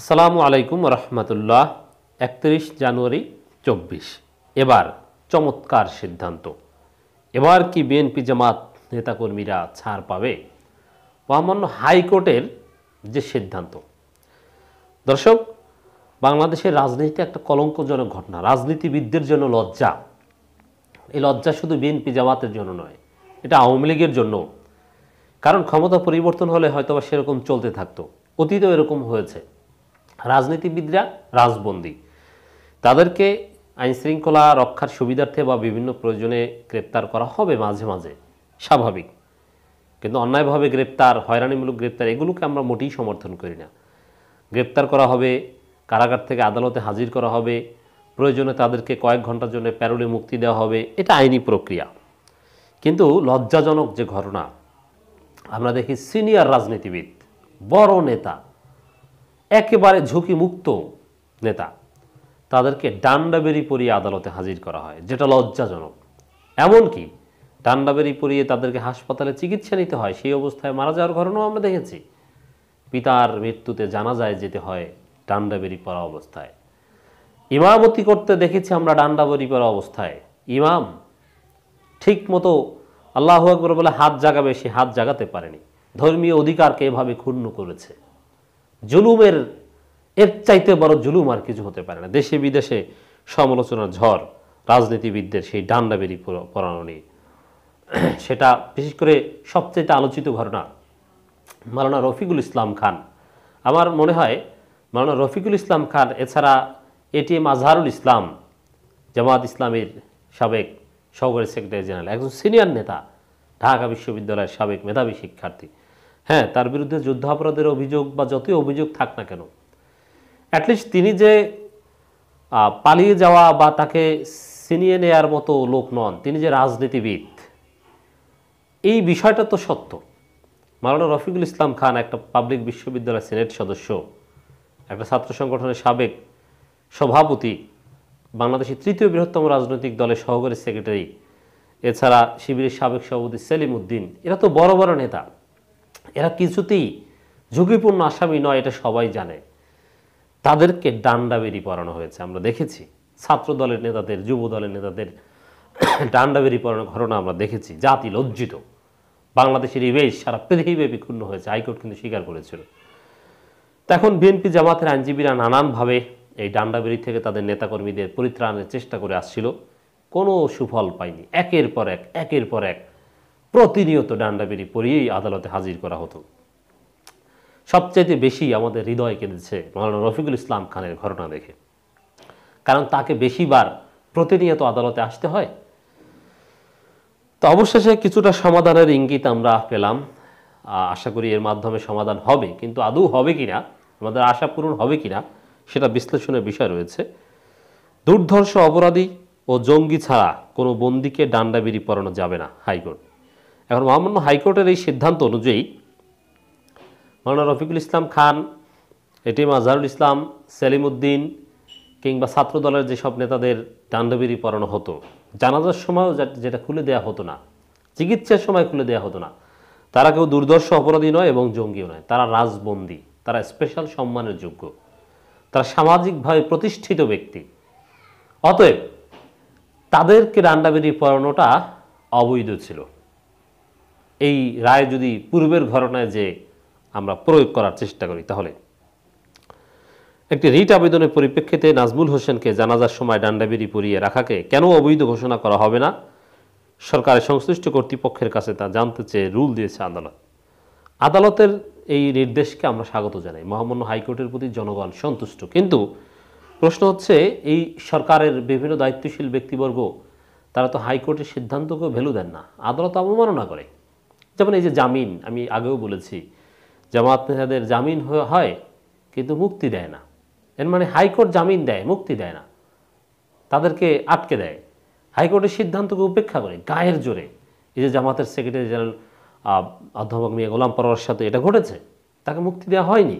আসসালামু আলাইকুম রহমতুল্লাহ একত্রিশ জানুয়ারি চব্বিশ এবার চমৎকার সিদ্ধান্ত এবার কি বিএনপি জামাত নেতাকর্মীরা ছাড় পাবে মহামান্য হাইকোর্টের যে সিদ্ধান্ত দর্শক বাংলাদেশের রাজনীতি একটা কলঙ্কজনক ঘটনা রাজনীতিবিদদের জন্য লজ্জা এই লজ্জা শুধু বিএনপি জামাতের জন্য নয় এটা আওয়ামী লীগের জন্য কারণ ক্ষমতা পরিবর্তন হলে হয়তোবা সেরকম চলতে থাকতো অতীতও এরকম হয়েছে রাজনীতিবিদরা রাজবন্দী তাদেরকে আইনশৃঙ্খলা রক্ষার সুবিধার্থে বা বিভিন্ন প্রয়োজনে গ্রেপ্তার করা হবে মাঝে মাঝে স্বাভাবিক কিন্তু অন্যায়ভাবে গ্রেপ্তার হয়রানিমূলক গ্রেপ্তার এগুলোকে আমরা মোটেই সমর্থন করি না গ্রেপ্তার করা হবে কারাগার থেকে আদালতে হাজির করা হবে প্রয়োজনে তাদেরকে কয়েক ঘন্টার জন্য প্যারোলে মুক্তি দেওয়া হবে এটা আইনি প্রক্রিয়া কিন্তু লজ্জাজনক যে ঘটনা আমরা দেখি সিনিয়র রাজনীতিবিদ বড় নেতা একেবারে ঝুঁকিমুক্ত নেতা তাদেরকে ডান্ডাবেরি পরিয়ে আদালতে হাজির করা হয় যেটা লজ্জাজনক এমনকি ডান্ডাবেরি পরিয়ে তাদেরকে হাসপাতালে চিকিৎসা নিতে হয় সেই অবস্থায় মারা যাওয়ার ঘটনাও আমরা দেখেছি পিতার মৃত্যুতে জানাজায় যেতে হয় ডান্ডাবেরি পরা অবস্থায় ইমামতি করতে দেখেছি আমরা ডান্ডাবেরি পরা অবস্থায় ইমাম ঠিক মতো আল্লাহ আকবর বলে হাত জাগাবে সে হাত জাগাতে পারেনি ধর্মীয় অধিকারকে এভাবে ক্ষুণ্ণ করেছে জুলুমের এর চাইতে বড় জুলুম আর কিছু হতে পারে না দেশে বিদেশে সমালোচনার ঝড় রাজনীতিবিদদের সেই ডান্ডাবেরি পড়ানো নিয়ে সেটা বিশেষ করে সবচেয়ে আলোচিত ঘটনা মালানা রফিকুল ইসলাম খান আমার মনে হয় মালানা রফিকুল ইসলাম খান এছাড়া এটিএম আজহারুল ইসলাম জামাত ইসলামের সাবেক সহকারী সেক্রেটারি জেনারেল একজন সিনিয়র নেতা ঢাকা বিশ্ববিদ্যালয়ের সাবেক মেধাবী শিক্ষার্থী হ্যাঁ তার বিরুদ্ধে যুদ্ধাপরাধের অভিযোগ বা যতই অভিযোগ থাক না কেন অ্যাটলিস্ট তিনি যে পালিয়ে যাওয়া বা তাকে সিনিয়ে নেয়ার মতো লোক নন তিনি যে রাজনীতিবিদ এই বিষয়টা তো সত্য মাওলানা রফিকুল ইসলাম খান একটা পাবলিক বিশ্ববিদ্যালয় সিনেট সদস্য একটা ছাত্র সংগঠনের সাবেক সভাপতি বাংলাদেশের তৃতীয় বৃহত্তম রাজনৈতিক দলের সহকারী সেক্রেটারি এছাড়া শিবিরের সাবেক সভাপতি সেলিম উদ্দিন এরা তো বড় বড় নেতা এরা কিছুতেই ঝুঁকিপূর্ণ আসামি নয় এটা সবাই জানে তাদেরকে ডান্ডাবেরি পড়ানো হয়েছে আমরা দেখেছি ছাত্র দলের নেতাদের যুব দলের নেতাদের ডান্ডাবেরি পড়ানো ঘটনা আমরা দেখেছি জাতি লজ্জিত বাংলাদেশের ইমেজ সারা পৃথিবীব্যাপী ক্ষুণ্ণ হয়েছে হাইকোর্ট কিন্তু স্বীকার করেছিল তখন বিএনপি জামাতের আইনজীবীরা নানানভাবে এই ডান্ডাবেরি থেকে তাদের নেতাকর্মীদের পরিত্রাণের চেষ্টা করে আসছিল কোনো সুফল পায়নি একের পর এক একের পর এক প্রতিনিয়ত ডান্ডাবেরি পরিয়েই আদালতে হাজির করা হতো সবচাইতে বেশি আমাদের হৃদয় কেঁদেছে মৌলানা রফিকুল ইসলাম খানের ঘটনা দেখে কারণ তাকে বেশিবার প্রতিনিয়ত আদালতে আসতে হয় তো অবশেষে কিছুটা সমাধানের ইঙ্গিত আমরা পেলাম আশা করি এর মাধ্যমে সমাধান হবে কিন্তু আদৌ হবে কি না আমাদের আশা পূরণ হবে কি না সেটা বিশ্লেষণের বিষয় রয়েছে দুর্ধর্ষ অপরাধী ও জঙ্গি ছাড়া কোনো বন্দিকে ডান্ডাবিড়ি পরানো যাবে না হাইকোর্ট এখন মহামান্য হাইকোর্টের এই সিদ্ধান্ত অনুযায়ী মহান রফিকুল ইসলাম খান এটিএম আজহারুল ইসলাম সেলিম উদ্দিন কিংবা ছাত্র দলের যেসব নেতাদের ডান্ডবিরি পড়ানো হতো জানাজার সময়ও যেটা খুলে দেয়া হতো না চিকিৎসার সময় খুলে দেয়া হতো না তারা কেউ দুর্দর্শ অপরাধী নয় এবং জঙ্গিও নয় তারা রাজবন্দী তারা স্পেশাল সম্মানের যোগ্য তারা সামাজিকভাবে প্রতিষ্ঠিত ব্যক্তি অতএব তাদেরকে ডান্ডাবিরি পড়ানোটা অবৈধ ছিল এই রায় যদি পূর্বের ঘটনায় যে আমরা প্রয়োগ করার চেষ্টা করি তাহলে একটি রিট আবেদনের পরিপ্রেক্ষিতে নাজমুল হোসেনকে জানাজার সময় ডান্ডাবিড়ি পরিয়ে রাখাকে কেন অবৈধ ঘোষণা করা হবে না সরকারের সংশ্লিষ্ট কর্তৃপক্ষের কাছে তা জানতে চেয়ে রুল দিয়েছে আদালত আদালতের এই নির্দেশকে আমরা স্বাগত জানাই মহামান্য হাইকোর্টের প্রতি জনগণ সন্তুষ্ট কিন্তু প্রশ্ন হচ্ছে এই সরকারের বিভিন্ন দায়িত্বশীল ব্যক্তিবর্গ তারা তো হাইকোর্টের সিদ্ধান্তকেও ভ্যালু দেন না আদালত অবমাননা করে যেমন এই যে জামিন আমি আগেও বলেছি জামাত নেতাদের জামিন হয় কিন্তু মুক্তি দেয় না এর মানে হাইকোর্ট জামিন দেয় মুক্তি দেয় না তাদেরকে আটকে দেয় হাইকোর্টের সিদ্ধান্তকে উপেক্ষা করে গায়ের জোরে এই যে জামাতের সেক্রেটারি জেনারেল অধ্যাপক মিয়া গোলাম পরোয়ার সাথে এটা ঘটেছে তাকে মুক্তি দেওয়া হয়নি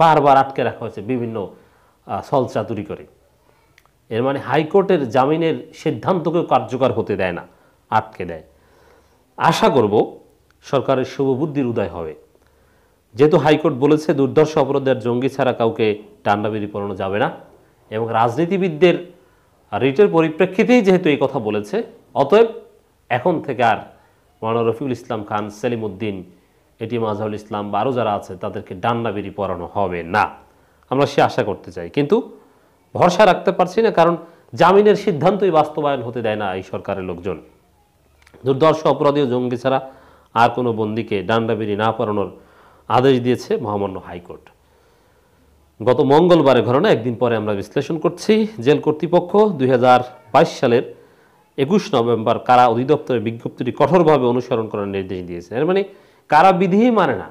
বারবার আটকে রাখা হয়েছে বিভিন্ন সলচাতুরি করে এর মানে হাইকোর্টের জামিনের সিদ্ধান্তকেও কার্যকর হতে দেয় না আটকে দেয় আশা করব সরকারের শুভবুদ্ধির উদয় হবে যেহেতু হাইকোর্ট বলেছে দুর্ধর্ষ অপরাধের জঙ্গি ছাড়া কাউকে ডান্ডাবেরি পড়ানো যাবে না এবং রাজনীতিবিদদের রিটের পরিপ্রেক্ষিতেই যেহেতু এই কথা বলেছে অতএব এখন থেকে আর মাওলানা রফিউল ইসলাম খান উদ্দিন এটি মাজাউল ইসলাম বা আরও যারা আছে তাদেরকে ডান্ডাবেরি পড়ানো হবে না আমরা সে আশা করতে চাই কিন্তু ভরসা রাখতে পারছি না কারণ জামিনের সিদ্ধান্তই বাস্তবায়ন হতে দেয় না এই সরকারের লোকজন দুর্দর্শ অপরাধী ও জঙ্গি ছাড়া আর কোনো বন্দীকে ডান্ডাবিরি না পড়ানোর আদেশ দিয়েছে মহামান্য হাইকোর্ট গত মঙ্গলবারের ঘটনা একদিন পরে আমরা বিশ্লেষণ করছি জেল কর্তৃপক্ষ দুই সালের একুশ নভেম্বর কারা অধিদপ্তরের বিজ্ঞপ্তিটি কঠোরভাবে অনুসরণ করার নির্দেশ দিয়েছে এর মানে কারা বিধিই মানে না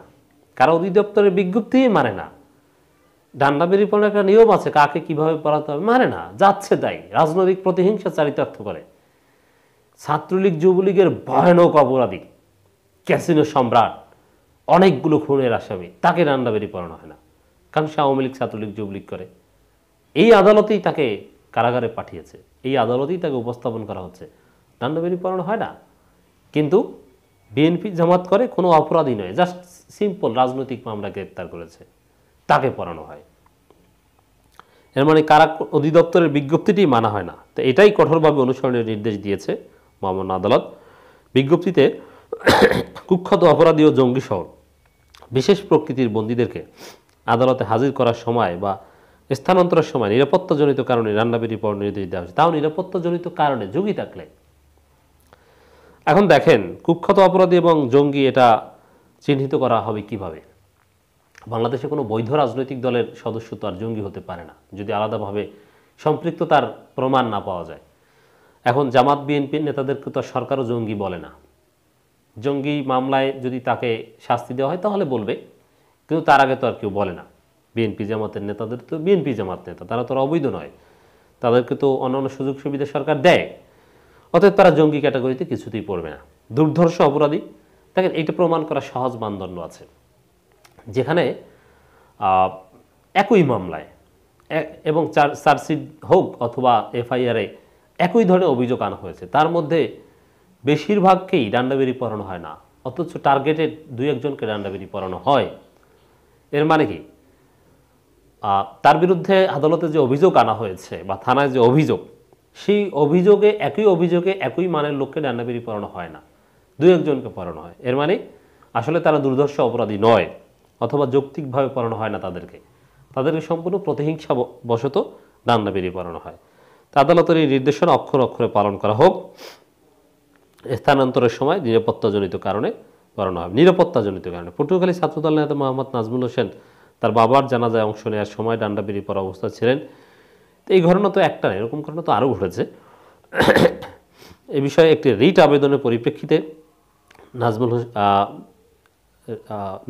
কারা অধিদপ্তরের বিজ্ঞপ্তিই মানে না ডান্ডা পড়ানোর একটা নিয়ম আছে কাকে কীভাবে পড়াতে হবে মানে না যাচ্ছে তাই রাজনৈতিক প্রতিহিংসা চারিতার্থ করে ছাত্রলীগ যুবলীগের ভয়ানক অপরাধী ক্যাসিনো সম্রাট অনেকগুলো খুনের আসামি তাকে রান্নাবেরি পড়ানো হয় না কারণ সে আওয়ামী লীগ ছাত্রলীগ যুবলীগ করে এই আদালতেই তাকে কারাগারে পাঠিয়েছে এই আদালতেই তাকে উপস্থাপন করা হচ্ছে রান্নাবেরি পড়ানো হয় না কিন্তু বিএনপি জামাত করে কোনো অপরাধী নয় জাস্ট সিম্পল রাজনৈতিক মামলা গ্রেপ্তার করেছে তাকে পড়ানো হয় এর মানে কারা অধিদপ্তরের বিজ্ঞপ্তিটি মানা হয় না তো এটাই কঠোরভাবে অনুসরণের নির্দেশ দিয়েছে মহামান্য আদালত বিজ্ঞপ্তিতে কুখ্যাত অপরাধী ও জঙ্গি সহ বিশেষ প্রকৃতির বন্দীদেরকে আদালতে হাজির করার সময় বা স্থানান্তরের সময় নিরাপত্তাজনিত কারণে রান্নাবেরি পর নির্দেশ দেওয়া হয়েছে তাও নিরাপত্তাজনিত কারণে যোগী থাকলে এখন দেখেন কুখ্যাত অপরাধী এবং জঙ্গি এটা চিহ্নিত করা হবে কিভাবে বাংলাদেশে কোনো বৈধ রাজনৈতিক দলের সদস্য তো আর জঙ্গি হতে পারে না যদি আলাদাভাবে সম্পৃক্ততার প্রমাণ না পাওয়া যায় এখন জামাত বিএনপির নেতাদেরকে তো সরকারও জঙ্গি বলে না জঙ্গি মামলায় যদি তাকে শাস্তি দেওয়া হয় তাহলে বলবে কিন্তু তার আগে তো আর কেউ বলে না বিএনপি জামাতের নেতাদের তো বিএনপি জামাত নেতা তারা তো অবৈধ নয় তাদেরকে তো অন্যান্য সুযোগ সুবিধা সরকার দেয় অতএব তারা জঙ্গি ক্যাটাগরিতে কিছুতেই পড়বে না দুর্ধর্ষ অপরাধী দেখেন এটা প্রমাণ করা সহজ মানদণ্ড আছে যেখানে একই মামলায় এবং চার্জশিট হোক অথবা এফআইআরে একই ধরনের অভিযোগ আনা হয়েছে তার মধ্যে বেশিরভাগকেই ডান্ডাবেরি পড়ানো হয় না অথচ টার্গেটেড দুই একজনকে ডান্ডাবেরি পড়ানো হয় এর মানে কি তার বিরুদ্ধে আদালতে যে অভিযোগ আনা হয়েছে বা থানায় যে অভিযোগ সেই অভিযোগে একই অভিযোগে একই মানের লোককে ডান্ডাবেরি পড়ানো হয় না দুই একজনকে পড়ানো হয় এর মানে আসলে তারা দুর্ধর্ষ অপরাধী নয় অথবা যৌক্তিকভাবে পড়ানো হয় না তাদেরকে তাদেরকে সম্পূর্ণ প্রতিহিংসা বশত ডান্ডাবেরি পড়ানো হয় তা আদালতের এই নির্দেশনা অক্ষর অক্ষরে পালন করা হোক স্থানান্তরের সময় নিরাপত্তাজনিত কারণে করানো হবে নিরাপত্তাজনিত কারণে পর্তুগালি ছাত্রদল নেতা মোহাম্মদ নাজমুল হোসেন তার বাবার জানাজায় অংশ নেওয়ার সময় ডান্ডা বেরিয়ে পড়া অবস্থা ছিলেন তো এই ঘটনা তো একটা এরকম ঘটনা তো আরও ঘটেছে এ বিষয়ে একটি রিট আবেদনের পরিপ্রেক্ষিতে নাজমুল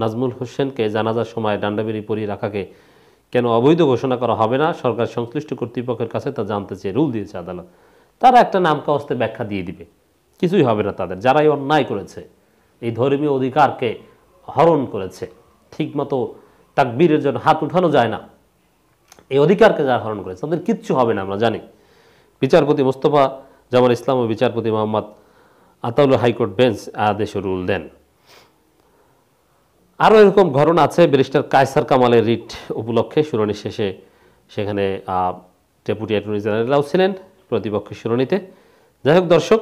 নাজমুল হোসেনকে জানাজার সময় ডান্ডাবেরি পরিয়ে রাখাকে কেন অবৈধ ঘোষণা করা হবে না সরকার সংশ্লিষ্ট কর্তৃপক্ষের কাছে তা জানতে চেয়ে রুল দিয়েছে আদালত তারা একটা নামকা অস্তে ব্যাখ্যা দিয়ে দিবে কিছুই হবে না তাদের যারাই অন্যায় করেছে এই ধর্মীয় অধিকারকে হরণ করেছে ঠিকমতো তাকবীরের জন্য হাত উঠানো যায় না এই অধিকারকে যারা হরণ করেছে তাদের কিচ্ছু হবে না আমরা জানি বিচারপতি মোস্তফা জামাল ইসলাম ও বিচারপতি মোহাম্মদ আতাউল হাইকোর্ট বেঞ্চ আদেশে রুল দেন আরও এরকম ঘটনা আছে ব্যারিস্টার কায়সার কামালের রিট উপলক্ষে শুনানি শেষে সেখানে ডেপুটি অ্যাটর্নি জেনারেলরাও ছিলেন প্রতিপক্ষের শুনানিতে যাই হোক দর্শক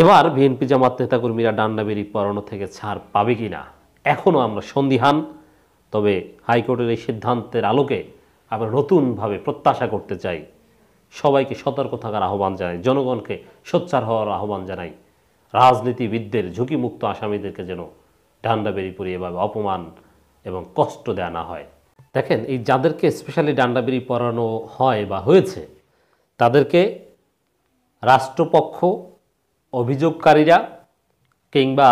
এবার বিএনপি জামাত নেতাকর্মীরা ডান্ডা বেরিয়ে পড়ানো থেকে ছাড় পাবে কি না এখনও আমরা সন্দিহান তবে হাইকোর্টের এই সিদ্ধান্তের আলোকে আমরা নতুনভাবে প্রত্যাশা করতে চাই সবাইকে সতর্ক থাকার আহ্বান জানাই জনগণকে সোচ্চার হওয়ার আহ্বান জানাই রাজনীতিবিদদের ঝুঁকিমুক্ত আসামিদেরকে যেন ডান্ডা পরিয়ে এভাবে অপমান এবং কষ্ট দেয়া না হয় দেখেন এই যাদেরকে স্পেশালি ডান্ডা পরানো পড়ানো হয় বা হয়েছে তাদেরকে রাষ্ট্রপক্ষ অভিযোগকারীরা কিংবা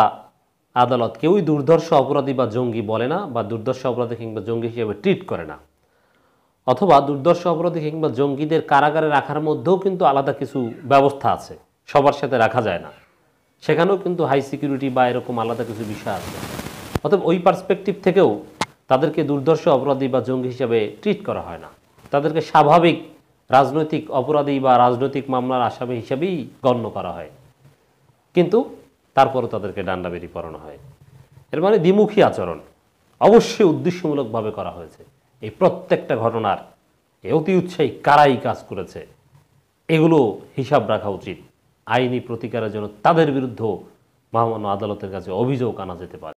আদালত কেউই দুর্ধর্ষ অপরাধী বা জঙ্গি বলে না বা দুর্ধর্ষ অপরাধী কিংবা জঙ্গি হিসেবে ট্রিট করে না অথবা দুর্দর্শ অপরাধী কিংবা জঙ্গিদের কারাগারে রাখার মধ্যেও কিন্তু আলাদা কিছু ব্যবস্থা আছে সবার সাথে রাখা যায় না সেখানেও কিন্তু হাই সিকিউরিটি বা এরকম আলাদা কিছু বিষয় আছে অতএব ওই পার্সপেক্টিভ থেকেও তাদেরকে দুর্দর্শ অপরাধী বা জঙ্গি হিসাবে ট্রিট করা হয় না তাদেরকে স্বাভাবিক রাজনৈতিক অপরাধী বা রাজনৈতিক মামলার আসামি হিসাবেই গণ্য করা হয় কিন্তু তারপরও তাদেরকে ডান্ডা বেরি করানো হয় এর মানে দ্বিমুখী আচরণ অবশ্যই উদ্দেশ্যমূলকভাবে করা হয়েছে এই প্রত্যেকটা ঘটনার এ অতি উৎসাহী কারাই কাজ করেছে এগুলো হিসাব রাখা উচিত আইনি প্রতিকারের জন্য তাদের বিরুদ্ধেও মহামান্য আদালতের কাছে অভিযোগ আনা যেতে পারে